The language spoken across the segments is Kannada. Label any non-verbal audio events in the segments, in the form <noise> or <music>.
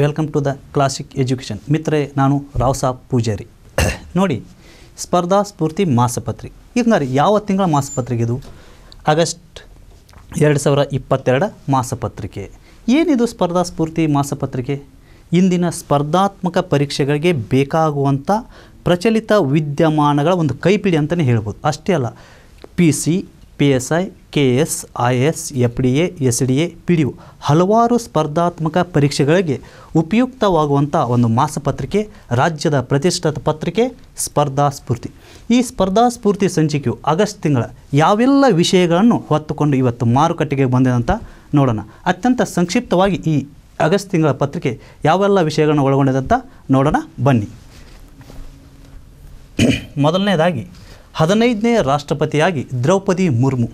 welcome to the classic education ಮಿತ್ರೆ ನಾನು ರಾವ್ ಸಾಬ್ ಪೂಜಾರಿ ನೋಡಿ ಸ್ಪರ್ಧಾ ಸ್ಫೂರ್ತಿ ಮಾಸಪತ್ರಿ ರೀ ಯಾವ ತಿಂಗಳ ಮಾಸಪತ್ರಿಕೆ ಇದು ಆಗಸ್ಟ್ ಎರಡು ಸಾವಿರ ಇಪ್ಪತ್ತೆರಡ ಮಾಸಪತ್ರಿಕೆ ಏನಿದು ಸ್ಪರ್ಧಾ ಸ್ಫೂರ್ತಿ ಮಾಸಪತ್ರಿಕೆ ಇಂದಿನ ಸ್ಪರ್ಧಾತ್ಮಕ ಪರೀಕ್ಷೆಗಳಿಗೆ ಬೇಕಾಗುವಂಥ ಪ್ರಚಲಿತ ವಿದ್ಯಮಾನಗಳ ಒಂದು ಕೈಪಿಡಿ ಅಂತಲೇ ಹೇಳ್ಬೋದು ಅಷ್ಟೇ ಅಲ್ಲ P C P S I K S I S F D A S D A P D U ಹಲವಾರು ಸ್ಪರ್ಧಾತ್ಮಕ ಪರೀಕ್ಷೆಗಳಿಗೆ ಉಪಯುಕ್ತವಾಗುವಂಥ ಒಂದು ಮಾಸಪತ್ರಿಕೆ ರಾಜ್ಯದ ಪ್ರತಿಷ್ಠಿತ ಪತ್ರಿಕೆ ಸ್ಪರ್ಧಾ ಸ್ಫೂರ್ತಿ ಈ ಸ್ಪರ್ಧಾ ಸ್ಫೂರ್ತಿ ಸಂಚಿಕೆಯು ಆಗಸ್ಟ್ ತಿಂಗಳ ಯಾವೆಲ್ಲ ವಿಷಯಗಳನ್ನು ಹೊತ್ತುಕೊಂಡು ಇವತ್ತು ಮಾರುಕಟ್ಟೆಗೆ ಬಂದಿದಂತ ನೋಡೋಣ ಅತ್ಯಂತ ಸಂಕ್ಷಿಪ್ತವಾಗಿ ಈ ಆಗಸ್ಟ್ ತಿಂಗಳ ಪತ್ರಿಕೆ ಯಾವೆಲ್ಲ ವಿಷಯಗಳನ್ನು ಒಳಗೊಂಡಿದೆ ನೋಡೋಣ ಬನ್ನಿ ಮೊದಲನೇದಾಗಿ ಹದಿನೈದನೇ ರಾಷ್ಟ್ರಪತಿಯಾಗಿ ದ್ರೌಪದಿ ಮುರ್ಮು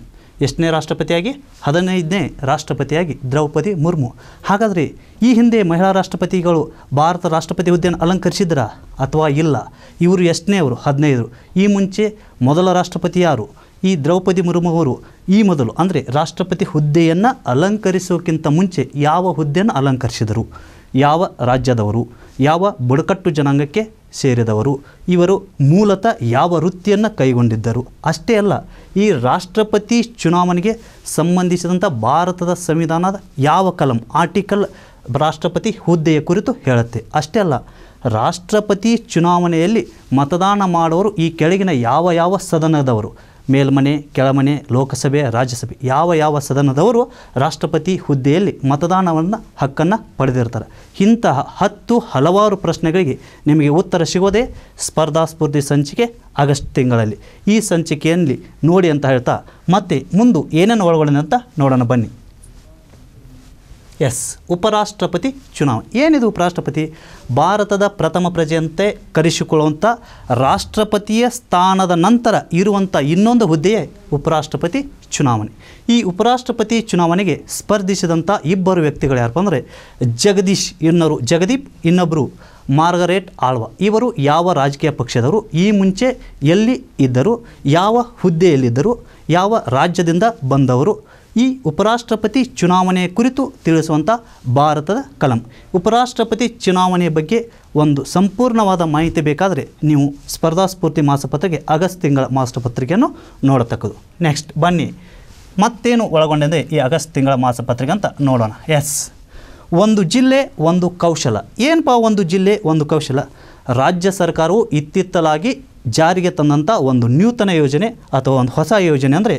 ಎಷ್ಟನೇ ರಾಷ್ಟ್ರಪತಿಯಾಗಿ ಹದಿನೈದನೇ ರಾಷ್ಟ್ರಪತಿಯಾಗಿ ದ್ರೌಪದಿ ಮುರ್ಮು ಹಾಗಾದರೆ ಈ ಹಿಂದೆ ಮಹಿಳಾ ರಾಷ್ಟ್ರಪತಿಗಳು ಭಾರತ ರಾಷ್ಟ್ರಪತಿ ಹುದ್ದೆಯನ್ನು ಅಲಂಕರಿಸಿದ್ರ ಅಥವಾ ಇಲ್ಲ ಇವರು ಎಷ್ಟನೇ ಅವರು ಹದಿನೈದು ಈ ಮುಂಚೆ ಮೊದಲ ರಾಷ್ಟ್ರಪತಿ ಯಾರು ಈ ದ್ರೌಪದಿ ಮುರ್ಮು ಅವರು ಈ ಮೊದಲು ಅಂದರೆ ರಾಷ್ಟ್ರಪತಿ ಹುದ್ದೆಯನ್ನು ಅಲಂಕರಿಸೋಕ್ಕಿಂತ ಮುಂಚೆ ಯಾವ ಹುದ್ದೆಯನ್ನು ಅಲಂಕರಿಸಿದರು ಯಾವ ರಾಜ್ಯದವರು ಯಾವ ಬುಡಕಟ್ಟು ಜನಾಂಗಕ್ಕೆ ಸೇರಿದವರು ಇವರು ಮೂಲತಃ ಯಾವ ವೃತ್ತಿಯನ್ನು ಕೈಗೊಂಡಿದ್ದರು ಅಷ್ಟೇ ಅಲ್ಲ ಈ ರಾಷ್ಟ್ರಪತಿ ಚುನಾವಣೆಗೆ ಸಂಬಂಧಿಸಿದಂಥ ಭಾರತದ ಸಂವಿಧಾನದ ಯಾವ ಕಲಂ ಆರ್ಟಿಕಲ್ ರಾಷ್ಟ್ರಪತಿ ಹುದ್ದೆಯ ಕುರಿತು ಹೇಳುತ್ತೆ ಅಷ್ಟೇ ಅಲ್ಲ ರಾಷ್ಟ್ರಪತಿ ಚುನಾವಣೆಯಲ್ಲಿ ಮತದಾನ ಮಾಡುವರು ಈ ಕೆಳಗಿನ ಯಾವ ಯಾವ ಸದನದವರು ಮೇಲ್ಮನೆ ಕೆಳಮನೆ ಲೋಕಸಭೆ ರಾಜ್ಯಸಭೆ ಯಾವ ಯಾವ ಸದನದವರು ರಾಷ್ಟ್ರಪತಿ ಹುದ್ದೆಯಲ್ಲಿ ಮತದಾನವನ್ನು ಹಕ್ಕನ್ನು ಪಡೆದಿರ್ತಾರೆ ಇಂತಹ ಹತ್ತು ಹಲವಾರು ಪ್ರಶ್ನೆಗಳಿಗೆ ನಿಮಗೆ ಉತ್ತರ ಸಿಗೋದೇ ಸ್ಪರ್ಧಾ ಸಂಚಿಕೆ ಆಗಸ್ಟ್ ತಿಂಗಳಲ್ಲಿ ಈ ಸಂಚಿಕೆಯಲ್ಲಿ ನೋಡಿ ಅಂತ ಹೇಳ್ತಾ ಮತ್ತೆ ಮುಂದೆ ಏನೇನು ಅಂತ ನೋಡೋಣ ಬನ್ನಿ ಎಸ್ ಉಪರಾಷ್ಟ್ರಪತಿ ಚುನಾವಣೆ ಏನಿದು ಉಪರಾಷ್ಟ್ರಪತಿ ಭಾರತದ ಪ್ರಥಮ ಪ್ರಜೆಯಂತೆ ಕರೆಸಿಕೊಳ್ಳುವಂಥ ರಾಷ್ಟ್ರಪತಿಯ ಸ್ಥಾನದ ನಂತರ ಇರುವಂಥ ಇನ್ನೊಂದು ಹುದ್ದೆಯೇ ಉಪರಾಷ್ಟ್ರಪತಿ ಚುನಾವಣೆ ಈ ಉಪರಾಷ್ಟ್ರಪತಿ ಚುನಾವಣೆಗೆ ಸ್ಪರ್ಧಿಸಿದಂಥ ಇಬ್ಬರು ವ್ಯಕ್ತಿಗಳು ಯಾರಪ್ಪ ಅಂದರೆ ಜಗದೀಶ್ ಇನ್ನರು ಜಗದೀಪ್ ಇನ್ನೊಬ್ಬರು ಮಾರ್ಗರೇಟ್ ಆಳ್ವ ಇವರು ಯಾವ ರಾಜಕೀಯ ಪಕ್ಷದವರು ಈ ಮುಂಚೆ ಎಲ್ಲಿ ಇದ್ದರು ಯಾವ ಹುದ್ದೆಯಲ್ಲಿದ್ದರು ಯಾವ ರಾಜ್ಯದಿಂದ ಬಂದವರು ಈ ಉಪರಾಷ್ಟ್ರಪತಿ ಚುನಾವಣೆ ಕುರಿತು ತಿಳಿಸುವಂಥ ಭಾರತದ ಕಲಂ ಉಪರಾಷ್ಟ್ರಪತಿ ಚುನಾವಣೆ ಬಗ್ಗೆ ಒಂದು ಸಂಪೂರ್ಣವಾದ ಮಾಹಿತಿ ಬೇಕಾದರೆ ನೀವು ಸ್ಪರ್ಧಾಸ್ಫೂರ್ತಿ ಮಾಸಪತ್ರಿಕೆ ಆಗಸ್ಟ್ ತಿಂಗಳ ಮಾಸಪತ್ರಿಕೆಯನ್ನು ನೋಡತಕ್ಕದು ನೆಕ್ಸ್ಟ್ ಬನ್ನಿ ಮತ್ತೇನು ಒಳಗೊಂಡಿದೆ ಈ ಆಗಸ್ಟ್ ತಿಂಗಳ ಮಾಸಪತ್ರಿಕೆ ಅಂತ ನೋಡೋಣ ಎಸ್ ಒಂದು ಜಿಲ್ಲೆ ಒಂದು ಕೌಶಲ ಏನಪ್ಪ ಒಂದು ಜಿಲ್ಲೆ ಒಂದು ಕೌಶಲ ರಾಜ್ಯ ಸರ್ಕಾರವು ಇತ್ತಿತ್ತಲಾಗಿ ಜಾರಿಗೆ ತಂದಂಥ ಒಂದು ನೂತನ ಯೋಜನೆ ಅಥವಾ ಒಂದು ಹೊಸ ಯೋಜನೆ ಅಂದರೆ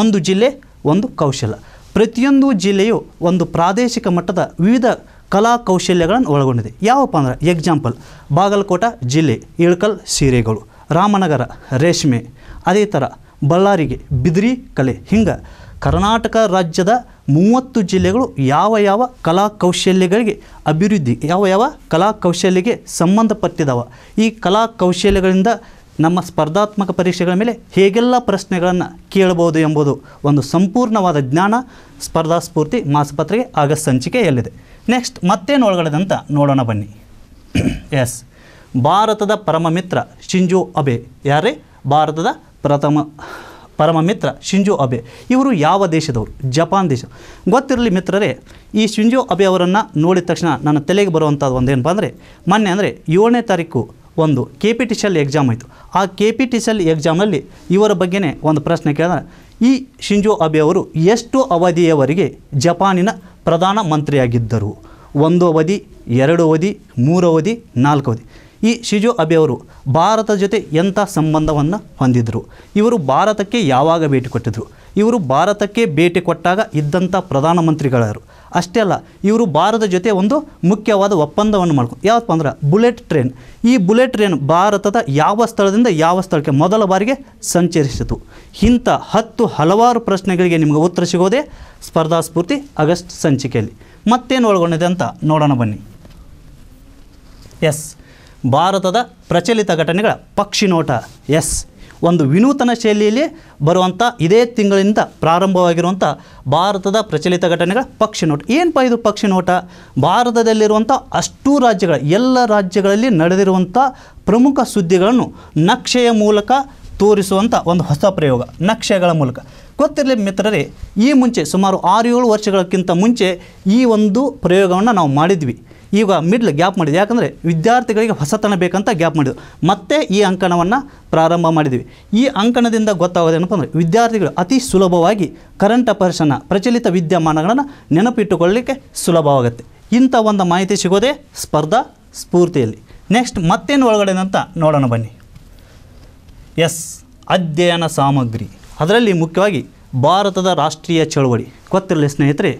ಒಂದು ಜಿಲ್ಲೆ ಒಂದು ಕೌಶಲ ಪ್ರತಿಯೊಂದು ಜಿಲ್ಲೆಯು ಒಂದು ಪ್ರಾದೇಶಿಕ ಮಟ್ಟದ ವಿವಿಧ ಕಲಾ ಕೌಶಲ್ಯಗಳನ್ನು ಒಳಗೊಂಡಿದೆ ಯಾವಪ್ಪ ಅಂದ್ರೆ ಎಕ್ಸಾಂಪಲ್ ಬಾಗಲಕೋಟ ಜಿಲ್ಲೆ ಇಳಕಲ್ ಸೀರೆಗಳು ರಾಮನಗರ ರೇಷ್ಮೆ ಅದೇ ಥರ ಬಳ್ಳಾರಿಗೆ ಬಿದಿರಿ ಕಲೆ ಹಿಂಗೆ ಕರ್ನಾಟಕ ರಾಜ್ಯದ ಮೂವತ್ತು ಜಿಲ್ಲೆಗಳು ಯಾವ ಯಾವ ಕಲಾ ಕೌಶಲ್ಯಗಳಿಗೆ ಅಭಿವೃದ್ಧಿ ಯಾವ ಯಾವ ಕಲಾ ಕೌಶಲ್ಯಗೆ ಸಂಬಂಧಪಟ್ಟಿದ್ದಾವೆ ಈ ಕಲಾ ಕೌಶಲ್ಯಗಳಿಂದ ನಮ್ಮ ಸ್ಪರ್ಧಾತ್ಮಕ ಪರೀಕ್ಷೆಗಳ ಮೇಲೆ ಹೇಗೆಲ್ಲ ಪ್ರಶ್ನೆಗಳನ್ನು ಕೇಳಬಹುದು ಎಂಬುದು ಒಂದು ಸಂಪೂರ್ಣವಾದ ಜ್ಞಾನ ಸ್ಪರ್ಧಾಸ್ಫೂರ್ತಿ ಮಾಸಪತ್ರಿಕೆ ಆಗಸ್ಟ್ ಸಂಚಿಕೆಯಲ್ಲಿದೆ ನೆಕ್ಸ್ಟ್ ಮತ್ತೇನು ಒಳಗಡೆದಂತ ನೋಡೋಣ ಬನ್ನಿ ಎಸ್ <clears throat> ಭಾರತದ ಪರಮ ಮಿತ್ರ ಶಿಂಜು ಅಬೆ ಯಾರೇ ಭಾರತದ ಪ್ರಥಮ ಪರಮ ಮಿತ್ರ ಶಿಂಜು ಅಬೆ ಇವರು ಯಾವ ದೇಶದವರು ಜಪಾನ್ ದೇಶ ಗೊತ್ತಿರಲಿ ಮಿತ್ರರೇ ಈ ಶಿಂಜೋ ಅಬೆ ಅವರನ್ನು ನೋಡಿದ ತಕ್ಷಣ ನನ್ನ ತಲೆಗೆ ಬರುವಂಥದ್ದು ಒಂದೇನಪ್ಪ ಅಂದರೆ ಮೊನ್ನೆ ಅಂದರೆ ಏಳನೇ ತಾರೀಕು ಒಂದು K P T C L exam ಆಯಿತು ಆ K P T C L ಎಕ್ಸಾಮಲ್ಲಿ ಇವರ ಬಗ್ಗೆ ಒಂದು ಪ್ರಶ್ನೆ ಕೇಳಿದ್ರೆ ಈ ಶಿಂಜೋ ಅಬೆ ಅವರು ಎಷ್ಟು ಅವಧಿಯವರೆಗೆ ಜಪಾನಿನ ಪ್ರಧಾನ ಮಂತ್ರಿಯಾಗಿದ್ದರು ಒಂದು ಅವಧಿ ಎರಡು ಅವಧಿ ಮೂರು ಅವಧಿ ನಾಲ್ಕು ಅವಧಿ ಈ ಶಿಜೋ ಅಬೆ ಅವರು ಭಾರತ ಜೊತೆ ಎಂಥ ಸಂಬಂಧವನ್ನು ಹೊಂದಿದ್ದರು ಇವರು ಭಾರತಕ್ಕೆ ಯಾವಾಗ ಭೇಟಿ ಕೊಟ್ಟಿದ್ದರು ಇವರು ಭಾರತಕ್ಕೆ ಭೇಟಿ ಕೊಟ್ಟಾಗ ಇದ್ದಂಥ ಪ್ರಧಾನಮಂತ್ರಿಗಳರು ಅಷ್ಟೇ ಅಲ್ಲ ಇವರು ಭಾರತದ ಜೊತೆ ಒಂದು ಮುಖ್ಯವಾದ ಒಪ್ಪಂದವನ್ನು ಮಾಡ್ಕೊಂಡು ಯಾವಪ್ಪ ಅಂದ್ರೆ ಬುಲೆಟ್ ಟ್ರೈನ್ ಈ ಬುಲೆಟ್ ಟ್ರೈನ್ ಭಾರತದ ಯಾವ ಸ್ಥಳದಿಂದ ಯಾವ ಸ್ಥಳಕ್ಕೆ ಮೊದಲ ಬಾರಿಗೆ ಸಂಚರಿಸಿತು ಇಂಥ ಹತ್ತು ಹಲವಾರು ಪ್ರಶ್ನೆಗಳಿಗೆ ನಿಮಗೆ ಉತ್ತರ ಸಿಗೋದೆ ಸ್ಪರ್ಧಾಸ್ಫೂರ್ತಿ ಆಗಸ್ಟ್ ಸಂಚಿಕೆಯಲ್ಲಿ ಮತ್ತೇನು ಒಳಗೊಂಡಿದೆ ಅಂತ ನೋಡೋಣ ಬನ್ನಿ ಎಸ್ ಭಾರತದ ಪ್ರಚಲಿತ ಘಟನೆಗಳ ಪಕ್ಷಿ ನೋಟ ಎಸ್ ಒಂದು ವಿನೂತನ ಶೈಲಿಯಲ್ಲಿ ಬರುವಂಥ ಇದೇ ತಿಂಗಳಿಂದ ಪ್ರಾರಂಭವಾಗಿರುವಂಥ ಭಾರತದ ಪ್ರಚಲಿತ ಘಟನೆಗಳ ಪಕ್ಷಿ ನೋಟ ಏನಪ್ಪ ಇದು ಪಕ್ಷಿ ನೋಟ ಭಾರತದಲ್ಲಿರುವಂಥ ಅಷ್ಟೂ ರಾಜ್ಯಗಳ ಎಲ್ಲ ರಾಜ್ಯಗಳಲ್ಲಿ ನಡೆದಿರುವಂಥ ಪ್ರಮುಖ ಸುದ್ದಿಗಳನ್ನು ನಕ್ಷೆಯ ಮೂಲಕ ತೋರಿಸುವಂಥ ಒಂದು ಹೊಸ ಪ್ರಯೋಗ ನಕ್ಷೆಗಳ ಮೂಲಕ ಗೊತ್ತಿರಲಿ ಮಿತ್ರರೇ ಈ ಮುಂಚೆ ಸುಮಾರು ಆರು ಏಳು ವರ್ಷಗಳಕ್ಕಿಂತ ಮುಂಚೆ ಈ ಒಂದು ಪ್ರಯೋಗವನ್ನು ನಾವು ಮಾಡಿದ್ವಿ ಈಗ ಮಿಡ್ಲ್ ಗ್ಯಾಪ್ ಮಾಡಿದೆ ಯಾಕಂದರೆ ವಿದ್ಯಾರ್ಥಿಗಳಿಗೆ ಹೊಸತನ ಬೇಕಂತ ಗ್ಯಾಪ್ ಮಾಡಿದ್ರು ಮತ್ತೆ ಈ ಅಂಕಣವನ್ನು ಪ್ರಾರಂಭ ಮಾಡಿದ್ವಿ ಈ ಅಂಕಣದಿಂದ ಗೊತ್ತಾಗೋದೇನಪ್ಪ ಅಂದರೆ ವಿದ್ಯಾರ್ಥಿಗಳು ಅತಿ ಸುಲಭವಾಗಿ ಕರೆಂಟ್ ಅಫೇರ್ಸನ್ನು ಪ್ರಚಲಿತ ವಿದ್ಯಮಾನಗಳನ್ನು ನೆನಪಿಟ್ಟುಕೊಳ್ಳಲಿಕ್ಕೆ ಸುಲಭವಾಗುತ್ತೆ ಇಂಥ ಒಂದು ಮಾಹಿತಿ ಸಿಗೋದೇ ಸ್ಪರ್ಧಾ ಸ್ಫೂರ್ತಿಯಲ್ಲಿ ನೆಕ್ಸ್ಟ್ ಮತ್ತೇನು ಒಳಗಡೆನಂತ ನೋಡೋಣ ಬನ್ನಿ ಎಸ್ ಅಧ್ಯಯನ ಸಾಮಗ್ರಿ ಅದರಲ್ಲಿ ಮುಖ್ಯವಾಗಿ ಭಾರತದ ರಾಷ್ಟ್ರೀಯ ಚಳುವಳಿ ಗೊತ್ತಿರಲಿ ಸ್ನೇಹಿತರೆ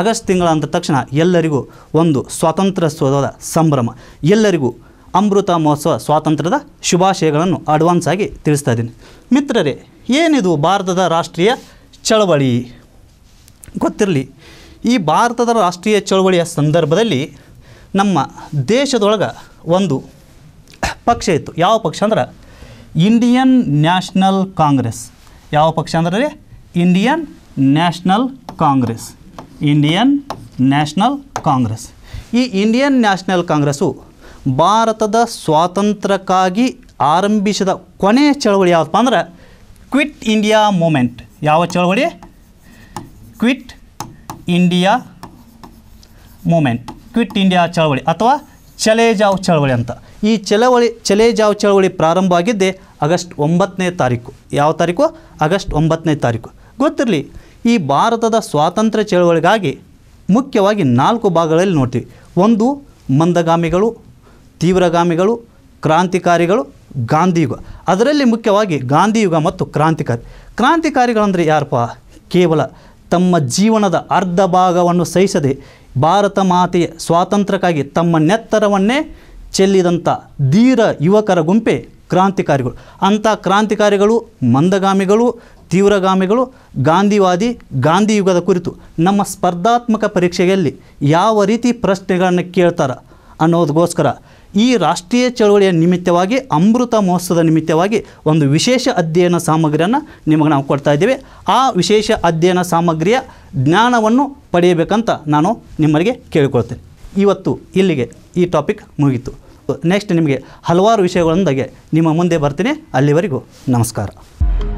ಆಗಸ್ಟ್ ತಿಂಗಳ ಅಂದ ತಕ್ಷಣ ಎಲ್ಲರಿಗೂ ಒಂದು ಸ್ವಾತಂತ್ರ್ಯ ಸಂಭ್ರಮ ಎಲ್ಲರಿಗೂ ಅಮೃತ ಮಹೋತ್ಸವ ಸ್ವಾತಂತ್ರ್ಯದ ಶುಭಾಶಯಗಳನ್ನು ಅಡ್ವಾನ್ಸ್ ಆಗಿ ತಿಳಿಸ್ತಾ ಇದ್ದೀನಿ ಮಿತ್ರರೇ ಏನಿದು ಭಾರತದ ರಾಷ್ಟ್ರೀಯ ಚಳವಳಿ ಗೊತ್ತಿರಲಿ ಈ ಭಾರತದ ರಾಷ್ಟ್ರೀಯ ಚಳವಳಿಯ ಸಂದರ್ಭದಲ್ಲಿ ನಮ್ಮ ದೇಶದೊಳಗೆ ಒಂದು ಪಕ್ಷ ಇತ್ತು ಯಾವ ಪಕ್ಷ ಅಂದ್ರೆ ಇಂಡಿಯನ್ ನ್ಯಾಷನಲ್ ಕಾಂಗ್ರೆಸ್ ಯಾವ ಪಕ್ಷ ಅಂದ್ರೆ Indian National Congress Indian National Congress ಈ ಇಂಡಿಯನ್ ನ್ಯಾಷನಲ್ ಕಾಂಗ್ರೆಸ್ಸು ಭಾರತದ ಸ್ವಾತಂತ್ರ್ಯಕ್ಕಾಗಿ ಆರಂಭಿಸಿದ ಕೊನೆಯ ಚಳವಳಿ ಯಾವಪ್ಪ ಅಂದ್ರೆ ಕ್ವಿಟ್ ಇಂಡಿಯಾ ಮೂಮೆಂಟ್ ಯಾವ ಚಳವಳಿ Quit India Movement Quit India ಚಳವಳಿ ಅಥವಾ ಚಲೇಜಾವ್ ಚಳವಳಿ ಅಂತ ಈ ಚಳವಳಿ ಚಲೇಜಾವ್ ಚಳವಳಿ ಪ್ರಾರಂಭವಾಗಿದ್ದೆ ಆಗಸ್ಟ್ ಒಂಬತ್ತನೇ ತಾರೀಕು ಯಾವ ತಾರೀಕು ಆಗಸ್ಟ್ ಒಂಬತ್ತನೇ ತಾರೀಕು ಗೊತ್ತಿರಲಿ ಈ ಭಾರತದ ಸ್ವಾತಂತ್ರ್ಯ ಚಳವಳಿಗಾಗಿ ಮುಖ್ಯವಾಗಿ ನಾಲ್ಕು ಭಾಗಗಳಲ್ಲಿ ನೋಡ್ತೀವಿ ಒಂದು ಮಂದಗಾಮಿಗಳು ತೀವ್ರಗಾಮಿಗಳು ಕ್ರಾಂತಿಕಾರಿಗಳು ಗಾಂಧಿಯುಗ ಅದರಲ್ಲಿ ಮುಖ್ಯವಾಗಿ ಗಾಂಧಿಯುಗ ಮತ್ತು ಕ್ರಾಂತಿಕಾರಿ ಕ್ರಾಂತಿಕಾರಿಗಳಂದರೆ ಯಾರಪ್ಪ ಕೇವಲ ತಮ್ಮ ಜೀವನದ ಅರ್ಧ ಭಾಗವನ್ನು ಸಹಿಸದೆ ಭಾರತ ಮಾತೆಯ ಸ್ವಾತಂತ್ರ್ಯಕ್ಕಾಗಿ ತಮ್ಮ ನೆತ್ತರವನ್ನೇ ಚೆಲ್ಲಿದಂಥ ಧೀರ ಯುವಕರ ಗುಂಪೆ ಕ್ರಾಂತಿಕಾರಿಗಳು ಅಂಥ ಕ್ರಾಂತಿಕಾರಿಗಳು ಮಂದಗಾಮಿಗಳು ತೀವ್ರಗಾಮಿಗಳು ಗಾಂಧಿವಾದಿ ಗಾಂಧಿ ಯುಗದ ಕುರಿತು ನಮ್ಮ ಸ್ಪರ್ಧಾತ್ಮಕ ಪರೀಕ್ಷೆಯಲ್ಲಿ ಯಾವ ರೀತಿ ಪ್ರಶ್ನೆಗಳನ್ನು ಕೇಳ್ತಾರೆ ಅನ್ನೋದಕ್ಕೋಸ್ಕರ ಈ ರಾಷ್ಟ್ರೀಯ ಚಳುವಳಿಯ ನಿಮಿತ್ತವಾಗಿ ಅಮೃತ ಮಹೋತ್ಸವದ ನಿಮಿತ್ತವಾಗಿ ಒಂದು ವಿಶೇಷ ಅಧ್ಯಯನ ಸಾಮಗ್ರಿಯನ್ನು ನಿಮಗೆ ನಾವು ಕೊಡ್ತಾ ಇದ್ದೇವೆ ಆ ವಿಶೇಷ ಅಧ್ಯಯನ ಸಾಮಗ್ರಿಯ ಜ್ಞಾನವನ್ನು ಪಡೆಯಬೇಕಂತ ನಾನು ನಿಮ್ಮರಿಗೆ ಕೇಳಿಕೊಳ್ತೇನೆ ಇವತ್ತು ಇಲ್ಲಿಗೆ ಈ ಟಾಪಿಕ್ ಮುಗಿತು ನೆಕ್ಸ್ಟ್ ನಿಮಗೆ ಹಲವಾರು ವಿಷಯಗಳೊಂದಿಗೆ ನಿಮ್ಮ ಮುಂದೆ ಬರ್ತೀನಿ ಅಲ್ಲಿವರೆಗೂ ನಮಸ್ಕಾರ